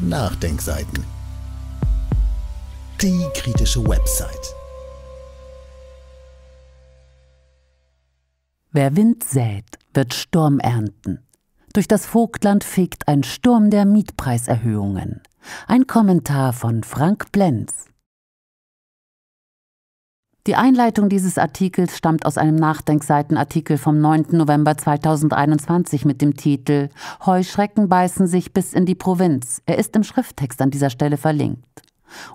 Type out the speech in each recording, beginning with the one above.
Nachdenkseiten. Die kritische Website. Wer Wind sät, wird Sturm ernten. Durch das Vogtland fegt ein Sturm der Mietpreiserhöhungen. Ein Kommentar von Frank Blenz. Die Einleitung dieses Artikels stammt aus einem Nachdenkseitenartikel vom 9. November 2021 mit dem Titel Heuschrecken beißen sich bis in die Provinz. Er ist im Schrifttext an dieser Stelle verlinkt.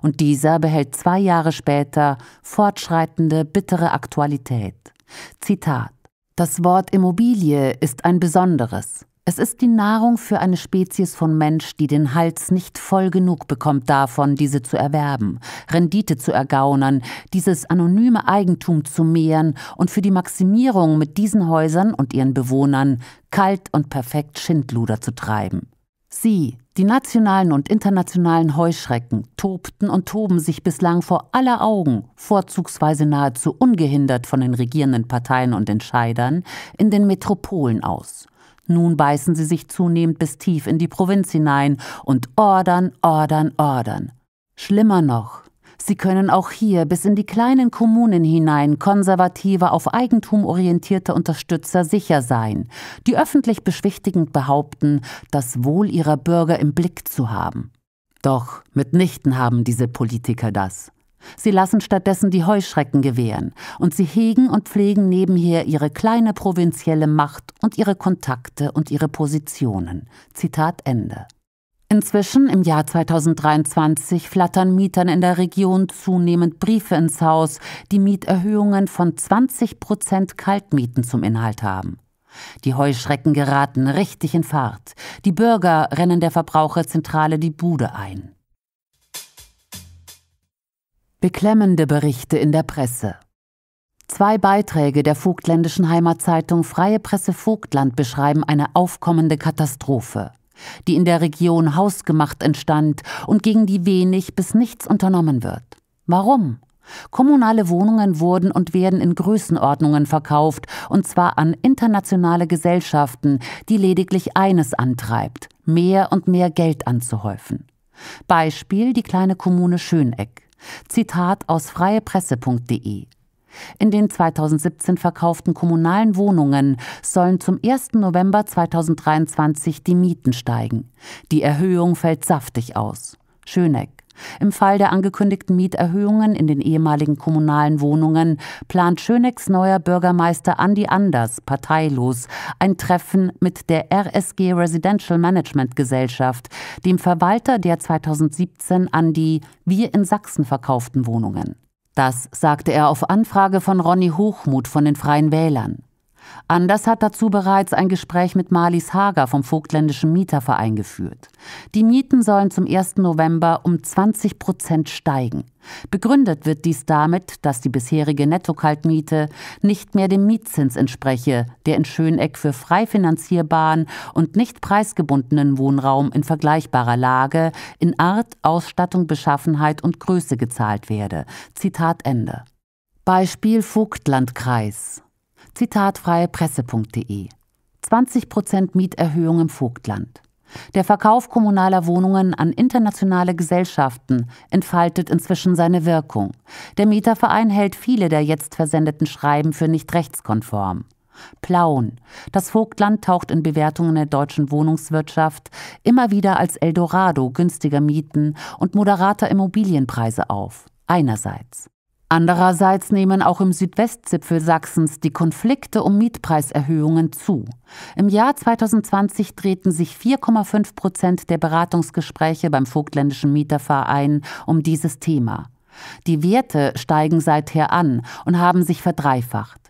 Und dieser behält zwei Jahre später fortschreitende, bittere Aktualität. Zitat. Das Wort Immobilie ist ein besonderes. Es ist die Nahrung für eine Spezies von Mensch, die den Hals nicht voll genug bekommt davon, diese zu erwerben, Rendite zu ergaunern, dieses anonyme Eigentum zu mehren und für die Maximierung mit diesen Häusern und ihren Bewohnern kalt und perfekt Schindluder zu treiben. Sie, die nationalen und internationalen Heuschrecken tobten und toben sich bislang vor aller Augen, vorzugsweise nahezu ungehindert von den regierenden Parteien und Entscheidern, in den Metropolen aus. Nun beißen sie sich zunehmend bis tief in die Provinz hinein und ordern, ordern, ordern. Schlimmer noch, Sie können auch hier bis in die kleinen Kommunen hinein konservative, auf Eigentum orientierte Unterstützer sicher sein, die öffentlich beschwichtigend behaupten, das Wohl ihrer Bürger im Blick zu haben. Doch mitnichten haben diese Politiker das. Sie lassen stattdessen die Heuschrecken gewähren und sie hegen und pflegen nebenher ihre kleine provinzielle Macht und ihre Kontakte und ihre Positionen. Zitat Ende. Inzwischen im Jahr 2023 flattern Mietern in der Region zunehmend Briefe ins Haus, die Mieterhöhungen von 20 Prozent Kaltmieten zum Inhalt haben. Die Heuschrecken geraten richtig in Fahrt. Die Bürger rennen der Verbraucherzentrale die Bude ein. Beklemmende Berichte in der Presse. Zwei Beiträge der vogtländischen Heimatzeitung Freie Presse Vogtland beschreiben eine aufkommende Katastrophe, die in der Region hausgemacht entstand und gegen die wenig bis nichts unternommen wird. Warum? Kommunale Wohnungen wurden und werden in Größenordnungen verkauft, und zwar an internationale Gesellschaften, die lediglich eines antreibt, mehr und mehr Geld anzuhäufen. Beispiel die kleine Kommune Schöneck. Zitat aus freiepresse.de. In den 2017 verkauften kommunalen Wohnungen sollen zum 1. November 2023 die Mieten steigen. Die Erhöhung fällt saftig aus. Schöneck. Im Fall der angekündigten Mieterhöhungen in den ehemaligen kommunalen Wohnungen plant Schönecks neuer Bürgermeister Andi Anders parteilos ein Treffen mit der RSG Residential Management Gesellschaft, dem Verwalter der 2017 an die Wir in Sachsen verkauften Wohnungen. Das sagte er auf Anfrage von Ronny Hochmuth von den Freien Wählern. Anders hat dazu bereits ein Gespräch mit Marlies Hager vom Vogtländischen Mieterverein geführt. Die Mieten sollen zum 1. November um 20 Prozent steigen. Begründet wird dies damit, dass die bisherige Nettokaltmiete nicht mehr dem Mietzins entspreche, der in Schöneck für frei finanzierbaren und nicht preisgebundenen Wohnraum in vergleichbarer Lage in Art, Ausstattung, Beschaffenheit und Größe gezahlt werde. Zitat Ende. Beispiel Vogtlandkreis. Zitatfreiepresse.de 20% Mieterhöhung im Vogtland. Der Verkauf kommunaler Wohnungen an internationale Gesellschaften entfaltet inzwischen seine Wirkung. Der Mieterverein hält viele der jetzt versendeten Schreiben für nicht rechtskonform. Plauen. Das Vogtland taucht in Bewertungen der deutschen Wohnungswirtschaft immer wieder als Eldorado günstiger Mieten und moderater Immobilienpreise auf. Einerseits. Andererseits nehmen auch im Südwestzipfel Sachsens die Konflikte um Mietpreiserhöhungen zu. Im Jahr 2020 drehten sich 4,5 Prozent der Beratungsgespräche beim Vogtländischen Mieterverein um dieses Thema. Die Werte steigen seither an und haben sich verdreifacht.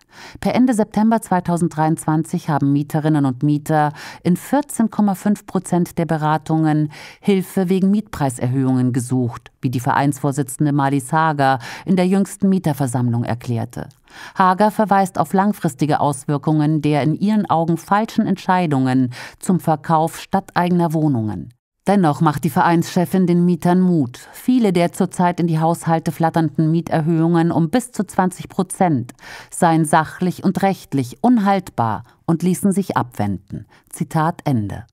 Per Ende September 2023 haben Mieterinnen und Mieter in 14,5 Prozent der Beratungen Hilfe wegen Mietpreiserhöhungen gesucht, wie die Vereinsvorsitzende Marlies Hager in der jüngsten Mieterversammlung erklärte. Hager verweist auf langfristige Auswirkungen der in ihren Augen falschen Entscheidungen zum Verkauf stadteigener Wohnungen. Dennoch macht die Vereinschefin den Mietern Mut. Viele der zurzeit in die Haushalte flatternden Mieterhöhungen um bis zu 20 Prozent seien sachlich und rechtlich unhaltbar und ließen sich abwenden. Zitat Ende.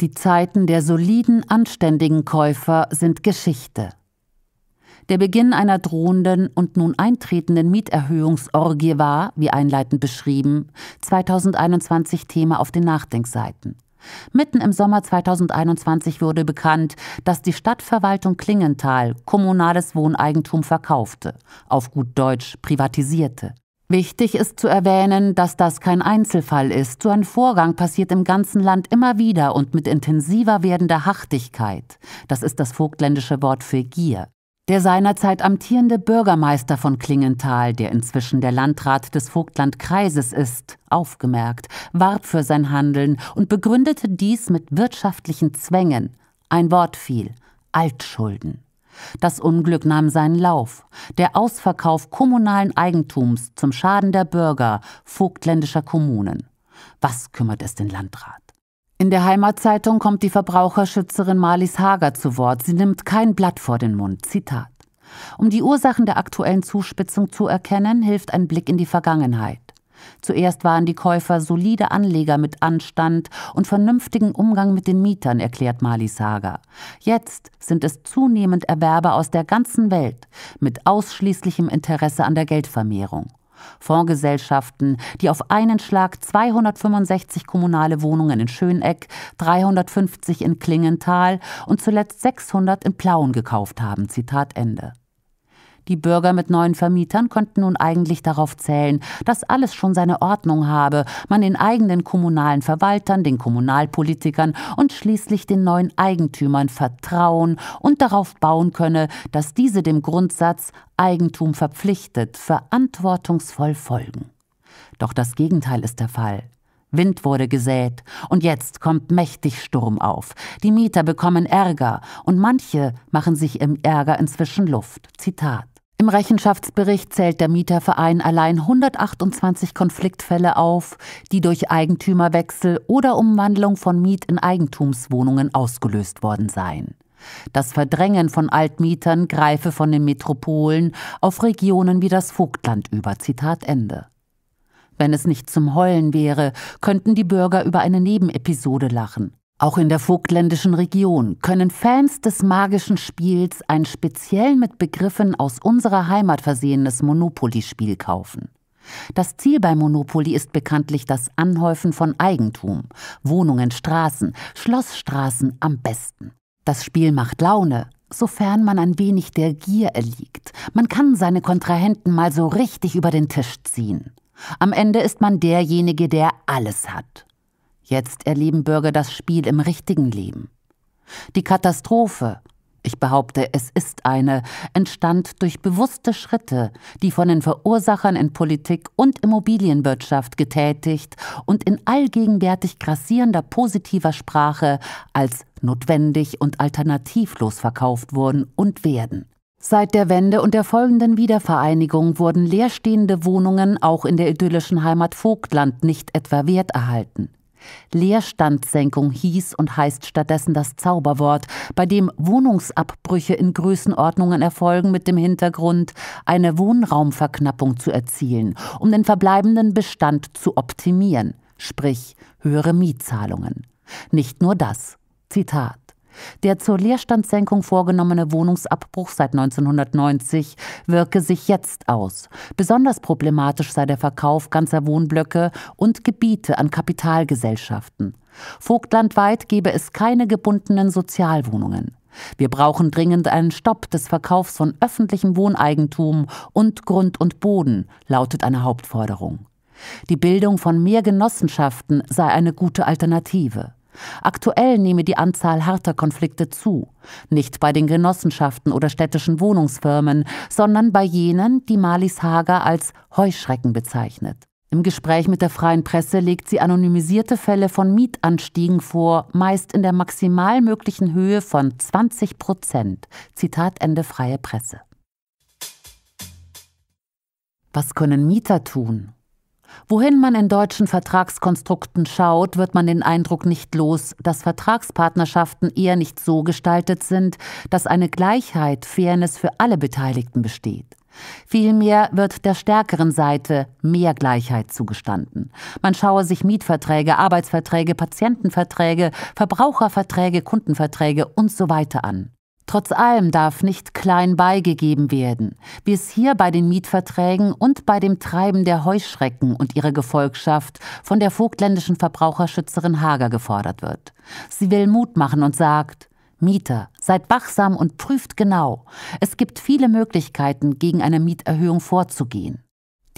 Die Zeiten der soliden, anständigen Käufer sind Geschichte. Der Beginn einer drohenden und nun eintretenden Mieterhöhungsorgie war, wie einleitend beschrieben, 2021 Thema auf den Nachdenkseiten. Mitten im Sommer 2021 wurde bekannt, dass die Stadtverwaltung Klingenthal kommunales Wohneigentum verkaufte, auf gut Deutsch privatisierte. Wichtig ist zu erwähnen, dass das kein Einzelfall ist. So ein Vorgang passiert im ganzen Land immer wieder und mit intensiver werdender Hachtigkeit. Das ist das vogtländische Wort für Gier. Der seinerzeit amtierende Bürgermeister von Klingenthal, der inzwischen der Landrat des Vogtlandkreises ist, aufgemerkt, warb für sein Handeln und begründete dies mit wirtschaftlichen Zwängen. Ein Wort fiel: Altschulden. Das Unglück nahm seinen Lauf. Der Ausverkauf kommunalen Eigentums zum Schaden der Bürger vogtländischer Kommunen. Was kümmert es den Landrat? In der Heimatzeitung kommt die Verbraucherschützerin Marlies Hager zu Wort. Sie nimmt kein Blatt vor den Mund. Zitat. Um die Ursachen der aktuellen Zuspitzung zu erkennen, hilft ein Blick in die Vergangenheit. Zuerst waren die Käufer solide Anleger mit Anstand und vernünftigen Umgang mit den Mietern, erklärt Marlies Hager. Jetzt sind es zunehmend Erwerber aus der ganzen Welt mit ausschließlichem Interesse an der Geldvermehrung. Fondsgesellschaften, die auf einen Schlag 265 kommunale Wohnungen in Schöneck, 350 in Klingenthal und zuletzt 600 in Plauen gekauft haben. Zitat Ende. Die Bürger mit neuen Vermietern könnten nun eigentlich darauf zählen, dass alles schon seine Ordnung habe, man den eigenen kommunalen Verwaltern, den Kommunalpolitikern und schließlich den neuen Eigentümern vertrauen und darauf bauen könne, dass diese dem Grundsatz Eigentum verpflichtet verantwortungsvoll folgen. Doch das Gegenteil ist der Fall. Wind wurde gesät und jetzt kommt mächtig Sturm auf. Die Mieter bekommen Ärger und manche machen sich im Ärger inzwischen Luft. Zitat. Im Rechenschaftsbericht zählt der Mieterverein allein 128 Konfliktfälle auf, die durch Eigentümerwechsel oder Umwandlung von Miet in Eigentumswohnungen ausgelöst worden seien. Das Verdrängen von Altmietern greife von den Metropolen auf Regionen wie das Vogtland über. Zitat Ende. Wenn es nicht zum Heulen wäre, könnten die Bürger über eine Nebenepisode lachen. Auch in der vogtländischen Region können Fans des magischen Spiels ein speziell mit Begriffen aus unserer Heimat versehenes Monopoly-Spiel kaufen. Das Ziel bei Monopoly ist bekanntlich das Anhäufen von Eigentum. Wohnungen, Straßen, Schlossstraßen am besten. Das Spiel macht Laune, sofern man ein wenig der Gier erliegt. Man kann seine Kontrahenten mal so richtig über den Tisch ziehen. Am Ende ist man derjenige, der alles hat. Jetzt erleben Bürger das Spiel im richtigen Leben. Die Katastrophe, ich behaupte, es ist eine, entstand durch bewusste Schritte, die von den Verursachern in Politik und Immobilienwirtschaft getätigt und in allgegenwärtig grassierender positiver Sprache als notwendig und alternativlos verkauft wurden und werden. Seit der Wende und der folgenden Wiedervereinigung wurden leerstehende Wohnungen auch in der idyllischen Heimat Vogtland nicht etwa Wert erhalten. Leerstandsenkung hieß und heißt stattdessen das Zauberwort, bei dem Wohnungsabbrüche in Größenordnungen erfolgen mit dem Hintergrund, eine Wohnraumverknappung zu erzielen, um den verbleibenden Bestand zu optimieren, sprich höhere Mietzahlungen. Nicht nur das. Zitat. Der zur Leerstandssenkung vorgenommene Wohnungsabbruch seit 1990 wirke sich jetzt aus. Besonders problematisch sei der Verkauf ganzer Wohnblöcke und Gebiete an Kapitalgesellschaften. Vogtlandweit gebe es keine gebundenen Sozialwohnungen. Wir brauchen dringend einen Stopp des Verkaufs von öffentlichem Wohneigentum und Grund und Boden, lautet eine Hauptforderung. Die Bildung von mehr Genossenschaften sei eine gute Alternative. Aktuell nehme die Anzahl harter Konflikte zu, nicht bei den Genossenschaften oder städtischen Wohnungsfirmen, sondern bei jenen, die Malis Hager als Heuschrecken bezeichnet. Im Gespräch mit der freien Presse legt sie anonymisierte Fälle von Mietanstiegen vor, meist in der maximal möglichen Höhe von 20 Prozent. Zitat Ende freie Presse. Was können Mieter tun? Wohin man in deutschen Vertragskonstrukten schaut, wird man den Eindruck nicht los, dass Vertragspartnerschaften eher nicht so gestaltet sind, dass eine Gleichheit, Fairness für alle Beteiligten besteht. Vielmehr wird der stärkeren Seite mehr Gleichheit zugestanden. Man schaue sich Mietverträge, Arbeitsverträge, Patientenverträge, Verbraucherverträge, Kundenverträge usw. So an. Trotz allem darf nicht klein beigegeben werden, wie es hier bei den Mietverträgen und bei dem Treiben der Heuschrecken und ihrer Gefolgschaft von der vogtländischen Verbraucherschützerin Hager gefordert wird. Sie will Mut machen und sagt, Mieter, seid wachsam und prüft genau. Es gibt viele Möglichkeiten, gegen eine Mieterhöhung vorzugehen.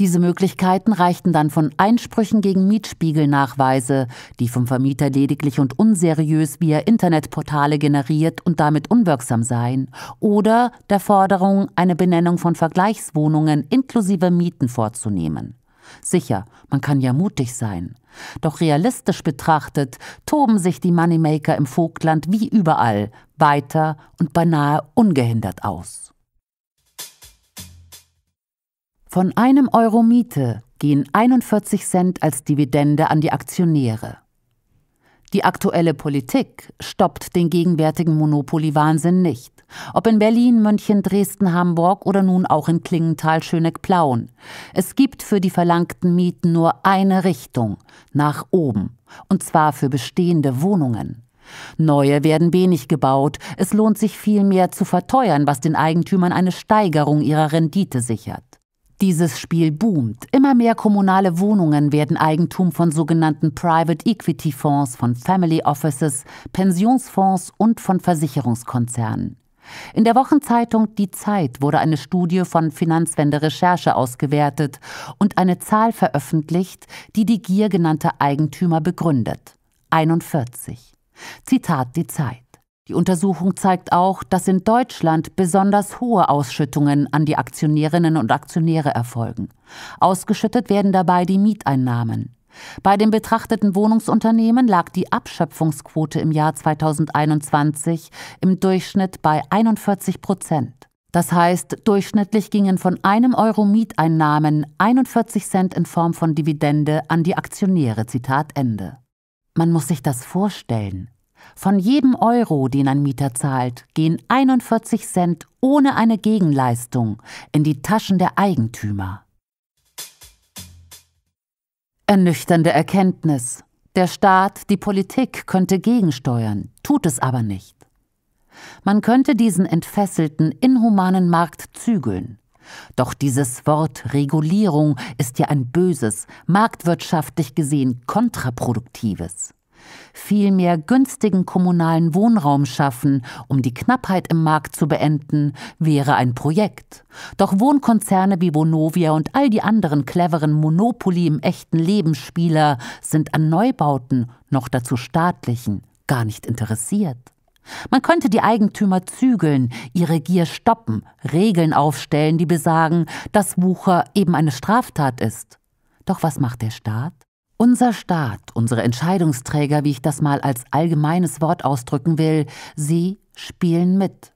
Diese Möglichkeiten reichten dann von Einsprüchen gegen Mietspiegelnachweise, die vom Vermieter lediglich und unseriös via Internetportale generiert und damit unwirksam seien, oder der Forderung, eine Benennung von Vergleichswohnungen inklusive Mieten vorzunehmen. Sicher, man kann ja mutig sein. Doch realistisch betrachtet toben sich die Moneymaker im Vogtland wie überall weiter und beinahe ungehindert aus. Von einem Euro Miete gehen 41 Cent als Dividende an die Aktionäre. Die aktuelle Politik stoppt den gegenwärtigen Monopoly-Wahnsinn nicht. Ob in Berlin, München, Dresden, Hamburg oder nun auch in Klingenthal, Schöneck-Plauen. Es gibt für die verlangten Mieten nur eine Richtung, nach oben. Und zwar für bestehende Wohnungen. Neue werden wenig gebaut. Es lohnt sich vielmehr zu verteuern, was den Eigentümern eine Steigerung ihrer Rendite sichert. Dieses Spiel boomt. Immer mehr kommunale Wohnungen werden Eigentum von sogenannten Private Equity Fonds, von Family Offices, Pensionsfonds und von Versicherungskonzernen. In der Wochenzeitung Die Zeit wurde eine Studie von Finanzwende Recherche ausgewertet und eine Zahl veröffentlicht, die die Gier genannter Eigentümer begründet. 41. Zitat Die Zeit. Die Untersuchung zeigt auch, dass in Deutschland besonders hohe Ausschüttungen an die Aktionärinnen und Aktionäre erfolgen. Ausgeschüttet werden dabei die Mieteinnahmen. Bei den betrachteten Wohnungsunternehmen lag die Abschöpfungsquote im Jahr 2021 im Durchschnitt bei 41 Prozent. Das heißt, durchschnittlich gingen von einem Euro Mieteinnahmen 41 Cent in Form von Dividende an die Aktionäre. Zitat Ende. Man muss sich das vorstellen. Von jedem Euro, den ein Mieter zahlt, gehen 41 Cent ohne eine Gegenleistung in die Taschen der Eigentümer. Ernüchternde Erkenntnis. Der Staat, die Politik könnte gegensteuern, tut es aber nicht. Man könnte diesen entfesselten, inhumanen Markt zügeln. Doch dieses Wort Regulierung ist ja ein böses, marktwirtschaftlich gesehen kontraproduktives viel mehr günstigen kommunalen Wohnraum schaffen, um die Knappheit im Markt zu beenden, wäre ein Projekt. Doch Wohnkonzerne wie Vonovia und all die anderen cleveren Monopoly im echten Lebensspieler sind an Neubauten, noch dazu staatlichen, gar nicht interessiert. Man könnte die Eigentümer zügeln, ihre Gier stoppen, Regeln aufstellen, die besagen, dass Wucher eben eine Straftat ist. Doch was macht der Staat? Unser Staat, unsere Entscheidungsträger, wie ich das mal als allgemeines Wort ausdrücken will, sie spielen mit.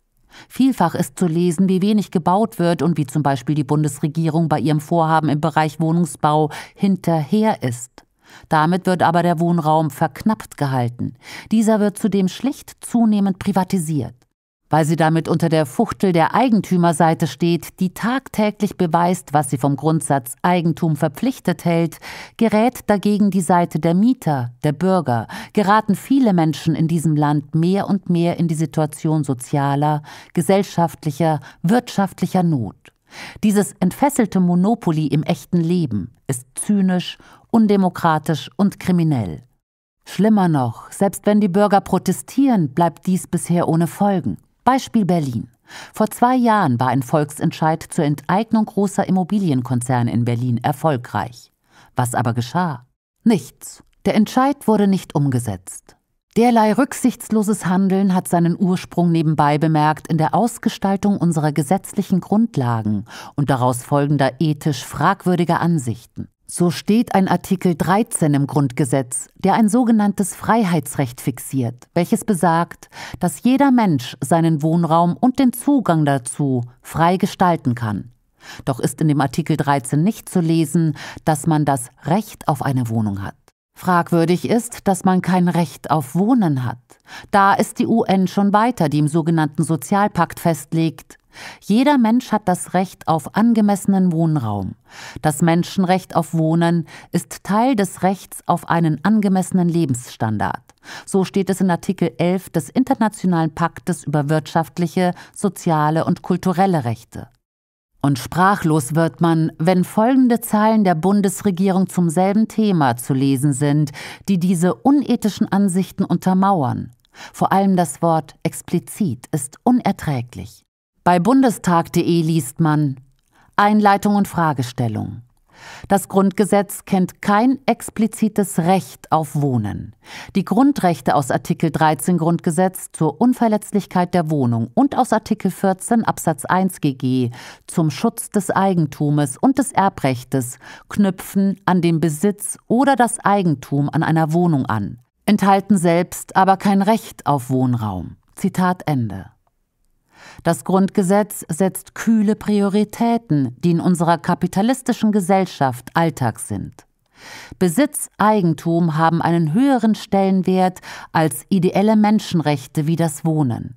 Vielfach ist zu lesen, wie wenig gebaut wird und wie zum Beispiel die Bundesregierung bei ihrem Vorhaben im Bereich Wohnungsbau hinterher ist. Damit wird aber der Wohnraum verknappt gehalten. Dieser wird zudem schlicht zunehmend privatisiert weil sie damit unter der Fuchtel der Eigentümerseite steht, die tagtäglich beweist, was sie vom Grundsatz Eigentum verpflichtet hält, gerät dagegen die Seite der Mieter, der Bürger, geraten viele Menschen in diesem Land mehr und mehr in die Situation sozialer, gesellschaftlicher, wirtschaftlicher Not. Dieses entfesselte Monopoly im echten Leben ist zynisch, undemokratisch und kriminell. Schlimmer noch, selbst wenn die Bürger protestieren, bleibt dies bisher ohne Folgen. Beispiel Berlin. Vor zwei Jahren war ein Volksentscheid zur Enteignung großer Immobilienkonzerne in Berlin erfolgreich. Was aber geschah? Nichts. Der Entscheid wurde nicht umgesetzt. Derlei rücksichtsloses Handeln hat seinen Ursprung nebenbei bemerkt in der Ausgestaltung unserer gesetzlichen Grundlagen und daraus folgender ethisch fragwürdiger Ansichten. So steht ein Artikel 13 im Grundgesetz, der ein sogenanntes Freiheitsrecht fixiert, welches besagt, dass jeder Mensch seinen Wohnraum und den Zugang dazu frei gestalten kann. Doch ist in dem Artikel 13 nicht zu lesen, dass man das Recht auf eine Wohnung hat. Fragwürdig ist, dass man kein Recht auf Wohnen hat. Da ist die UN schon weiter, die im sogenannten Sozialpakt festlegt. Jeder Mensch hat das Recht auf angemessenen Wohnraum. Das Menschenrecht auf Wohnen ist Teil des Rechts auf einen angemessenen Lebensstandard. So steht es in Artikel 11 des Internationalen Paktes über wirtschaftliche, soziale und kulturelle Rechte. Und sprachlos wird man, wenn folgende Zeilen der Bundesregierung zum selben Thema zu lesen sind, die diese unethischen Ansichten untermauern. Vor allem das Wort explizit ist unerträglich. Bei bundestag.de liest man Einleitung und Fragestellung. Das Grundgesetz kennt kein explizites Recht auf Wohnen. Die Grundrechte aus Artikel 13 Grundgesetz zur Unverletzlichkeit der Wohnung und aus Artikel 14 Absatz 1 GG e zum Schutz des Eigentums und des Erbrechtes knüpfen an den Besitz oder das Eigentum an einer Wohnung an, enthalten selbst aber kein Recht auf Wohnraum. Zitat Ende. Das Grundgesetz setzt kühle Prioritäten, die in unserer kapitalistischen Gesellschaft Alltag sind. Besitz, Eigentum haben einen höheren Stellenwert als ideelle Menschenrechte wie das Wohnen.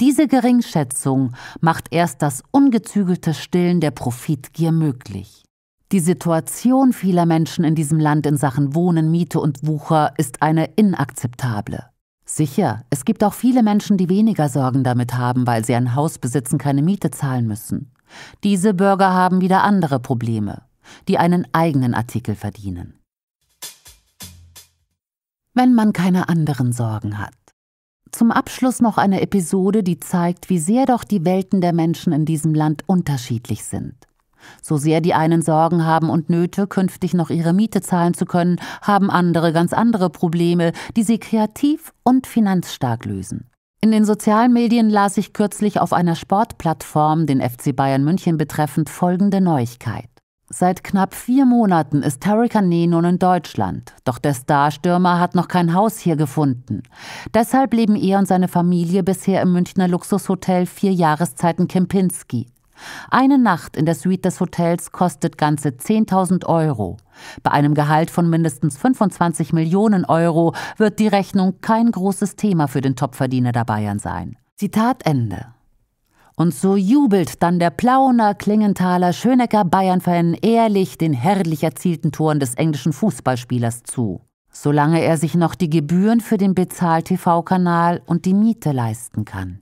Diese Geringschätzung macht erst das ungezügelte Stillen der Profitgier möglich. Die Situation vieler Menschen in diesem Land in Sachen Wohnen, Miete und Wucher ist eine inakzeptable. Sicher, es gibt auch viele Menschen, die weniger Sorgen damit haben, weil sie ein Haus besitzen, keine Miete zahlen müssen. Diese Bürger haben wieder andere Probleme, die einen eigenen Artikel verdienen. Wenn man keine anderen Sorgen hat. Zum Abschluss noch eine Episode, die zeigt, wie sehr doch die Welten der Menschen in diesem Land unterschiedlich sind. So sehr die einen Sorgen haben und Nöte, künftig noch ihre Miete zahlen zu können, haben andere ganz andere Probleme, die sie kreativ und finanzstark lösen. In den sozialen Medien las ich kürzlich auf einer Sportplattform, den FC Bayern München betreffend, folgende Neuigkeit. Seit knapp vier Monaten ist Tarek Neh nun in Deutschland, doch der Starstürmer hat noch kein Haus hier gefunden. Deshalb leben er und seine Familie bisher im Münchner Luxushotel Vier Jahreszeiten Kempinski. Eine Nacht in der Suite des Hotels kostet ganze 10.000 Euro. Bei einem Gehalt von mindestens 25 Millionen Euro wird die Rechnung kein großes Thema für den Topverdiener der Bayern sein. Zitat Ende. Und so jubelt dann der Plauner, Klingenthaler, Schönecker Bayern-Fan ehrlich den herrlich erzielten Toren des englischen Fußballspielers zu. Solange er sich noch die Gebühren für den Bezahl-TV-Kanal und die Miete leisten kann.